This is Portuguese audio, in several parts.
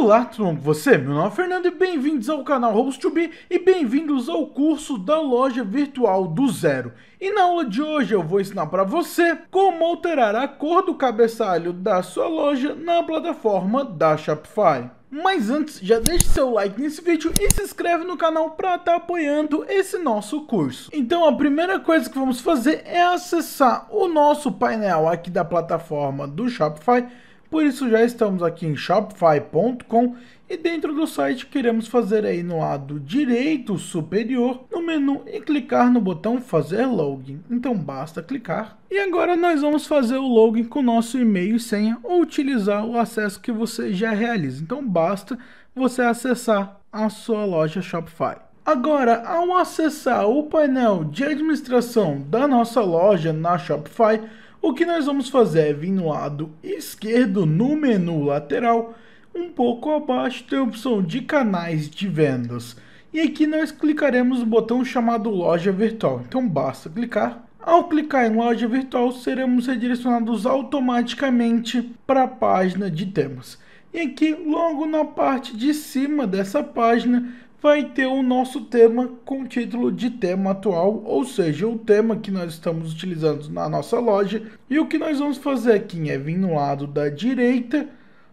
Olá, tudo bom com você? Meu nome é Fernando e bem-vindos ao canal host e bem-vindos ao curso da loja virtual do zero. E na aula de hoje eu vou ensinar para você como alterar a cor do cabeçalho da sua loja na plataforma da Shopify. Mas antes, já deixe seu like nesse vídeo e se inscreve no canal para estar tá apoiando esse nosso curso. Então a primeira coisa que vamos fazer é acessar o nosso painel aqui da plataforma do Shopify por isso já estamos aqui em shopify.com e dentro do site queremos fazer aí no lado direito superior no menu e clicar no botão fazer login. Então basta clicar. E agora nós vamos fazer o login com nosso e-mail e senha ou utilizar o acesso que você já realiza. Então basta você acessar a sua loja Shopify. Agora, ao acessar o painel de administração da nossa loja na Shopify, o que nós vamos fazer é vir no lado esquerdo, no menu lateral, um pouco abaixo tem a opção de canais de vendas. E aqui nós clicaremos no botão chamado loja virtual, então basta clicar. Ao clicar em loja virtual, seremos redirecionados automaticamente para a página de temas. E aqui, logo na parte de cima dessa página, vai ter o nosso tema com título de tema atual, ou seja, o tema que nós estamos utilizando na nossa loja. E o que nós vamos fazer aqui é vir no lado da direita,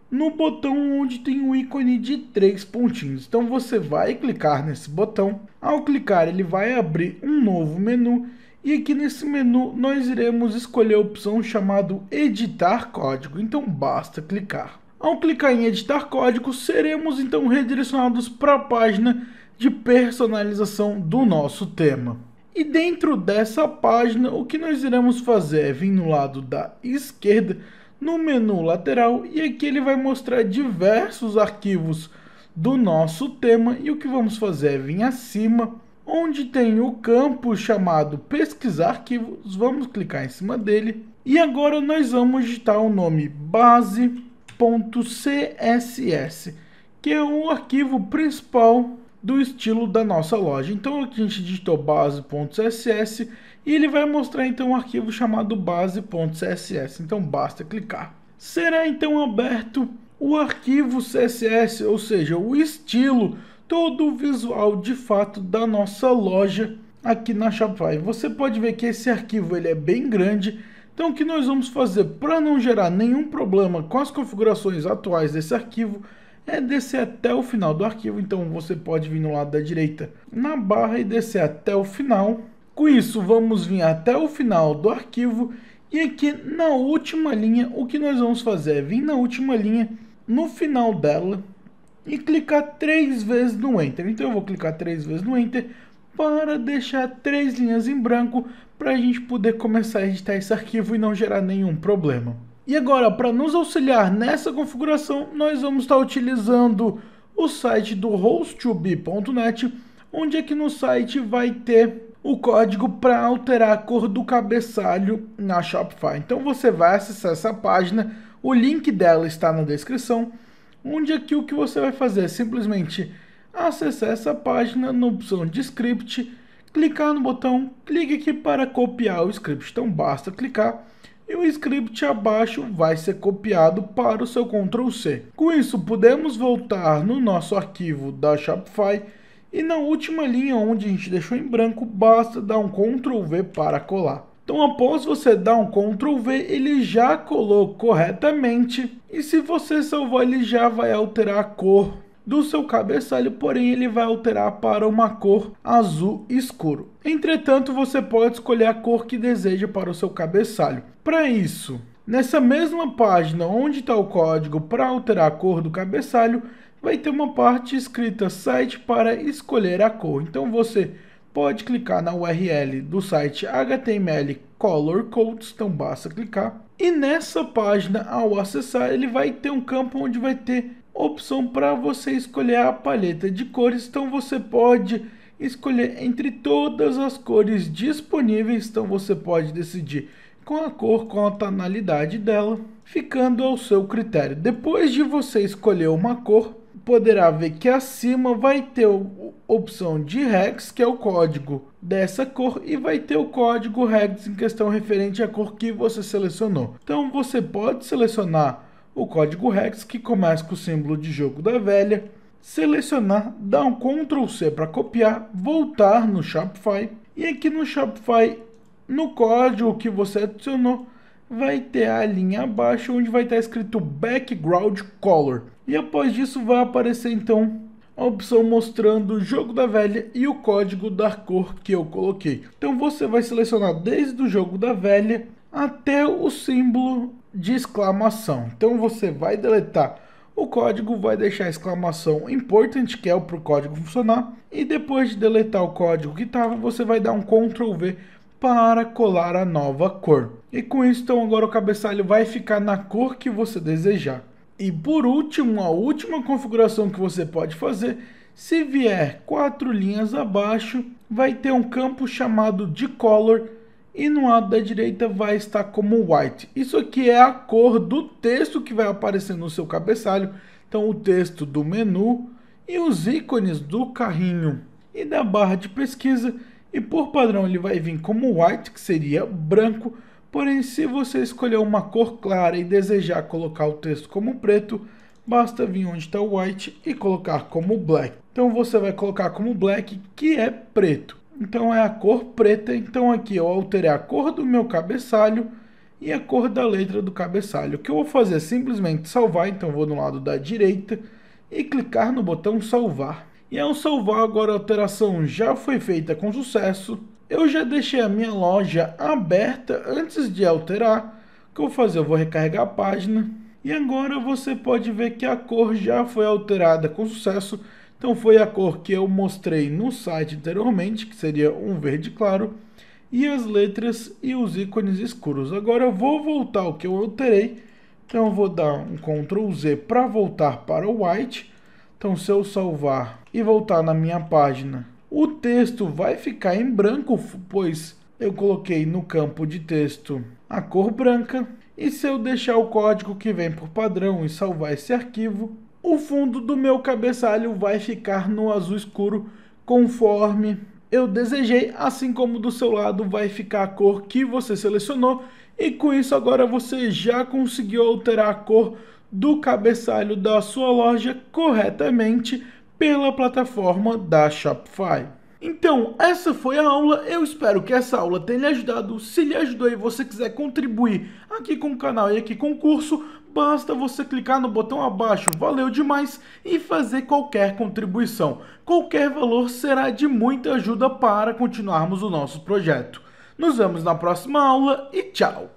no botão onde tem o um ícone de três pontinhos. Então você vai clicar nesse botão. Ao clicar, ele vai abrir um novo menu. E aqui nesse menu nós iremos escolher a opção chamada editar código. Então basta clicar. Ao clicar em editar código, seremos então redirecionados para a página de personalização do nosso tema. E dentro dessa página, o que nós iremos fazer é vir no lado da esquerda, no menu lateral, e aqui ele vai mostrar diversos arquivos do nosso tema, e o que vamos fazer é vir acima, onde tem o campo chamado pesquisar arquivos, vamos clicar em cima dele, e agora nós vamos digitar o nome base, image.css, que é um arquivo principal do estilo da nossa loja. Então aqui a gente digitou base.css e ele vai mostrar então um arquivo chamado base.css. Então basta clicar. Será então aberto o arquivo CSS, ou seja, o estilo, todo o visual de fato da nossa loja aqui na Shopify. Você pode ver que esse arquivo ele é bem grande então o que nós vamos fazer para não gerar nenhum problema com as configurações atuais desse arquivo é descer até o final do arquivo, então você pode vir no lado da direita na barra e descer até o final. Com isso, vamos vir até o final do arquivo e aqui na última linha, o que nós vamos fazer é vir na última linha, no final dela e clicar três vezes no Enter. Então eu vou clicar três vezes no Enter para deixar três linhas em branco para a gente poder começar a editar esse arquivo e não gerar nenhum problema. E agora, para nos auxiliar nessa configuração, nós vamos estar utilizando o site do host2b.net, onde aqui é no site vai ter o código para alterar a cor do cabeçalho na Shopify. Então você vai acessar essa página, o link dela está na descrição, onde aqui é o que você vai fazer é simplesmente acessar essa página na opção de script, clicar no botão clique aqui para copiar o script. Então basta clicar e o script abaixo vai ser copiado para o seu Ctrl C. Com isso, podemos voltar no nosso arquivo da Shopify e na última linha onde a gente deixou em branco, basta dar um Ctrl V para colar. Então após você dar um Ctrl V, ele já colou corretamente e se você salvar ele já vai alterar a cor do seu cabeçalho, porém ele vai alterar para uma cor azul escuro. Entretanto, você pode escolher a cor que deseja para o seu cabeçalho. Para isso, nessa mesma página onde está o código para alterar a cor do cabeçalho, vai ter uma parte escrita site para escolher a cor. Então você pode clicar na URL do site HTML Color Codes, então basta clicar. E nessa página, ao acessar, ele vai ter um campo onde vai ter opção para você escolher a paleta de cores. Então você pode escolher entre todas as cores disponíveis. Então você pode decidir com a cor, com a tonalidade dela, ficando ao seu critério. Depois de você escolher uma cor, poderá ver que acima vai ter a opção de hex, que é o código dessa cor, e vai ter o código hex em questão referente à cor que você selecionou. Então você pode selecionar o código Rex, que começa com o símbolo de jogo da velha, selecionar, dar um Ctrl C para copiar, voltar no Shopify, e aqui no Shopify, no código que você adicionou, vai ter a linha abaixo onde vai estar escrito Background Color. E após isso vai aparecer então a opção mostrando o jogo da velha e o código da cor que eu coloquei. Então você vai selecionar desde o jogo da velha até o símbolo de exclamação. Então você vai deletar o código, vai deixar a exclamação importante, que é para o código funcionar, e depois de deletar o código que estava, você vai dar um Ctrl V para colar a nova cor. E com isso, então agora o cabeçalho vai ficar na cor que você desejar. E por último, a última configuração que você pode fazer, se vier quatro linhas abaixo, vai ter um campo chamado de color e no lado da direita vai estar como white. Isso aqui é a cor do texto que vai aparecer no seu cabeçalho. Então o texto do menu e os ícones do carrinho e da barra de pesquisa. E por padrão ele vai vir como white, que seria branco. Porém, se você escolher uma cor clara e desejar colocar o texto como preto, basta vir onde está o white e colocar como black. Então você vai colocar como black, que é preto então é a cor preta. Então aqui eu alterei a cor do meu cabeçalho e a cor da letra do cabeçalho. O que eu vou fazer é simplesmente salvar, então vou no lado da direita e clicar no botão salvar. E ao salvar agora a alteração já foi feita com sucesso. Eu já deixei a minha loja aberta antes de alterar. O que eu vou fazer? Eu vou recarregar a página. E agora você pode ver que a cor já foi alterada com sucesso. Então foi a cor que eu mostrei no site anteriormente, que seria um verde claro, e as letras e os ícones escuros. Agora eu vou voltar o que eu alterei, então eu vou dar um Ctrl Z para voltar para o white. Então se eu salvar e voltar na minha página, o texto vai ficar em branco, pois eu coloquei no campo de texto a cor branca. E se eu deixar o código que vem por padrão e salvar esse arquivo, o fundo do meu cabeçalho vai ficar no azul escuro conforme eu desejei, assim como do seu lado vai ficar a cor que você selecionou. E com isso agora você já conseguiu alterar a cor do cabeçalho da sua loja corretamente pela plataforma da Shopify. Então, essa foi a aula. Eu espero que essa aula tenha lhe ajudado. Se lhe ajudou e você quiser contribuir aqui com o canal e aqui com o curso, basta você clicar no botão abaixo, valeu demais, e fazer qualquer contribuição. Qualquer valor será de muita ajuda para continuarmos o nosso projeto. Nos vemos na próxima aula e tchau!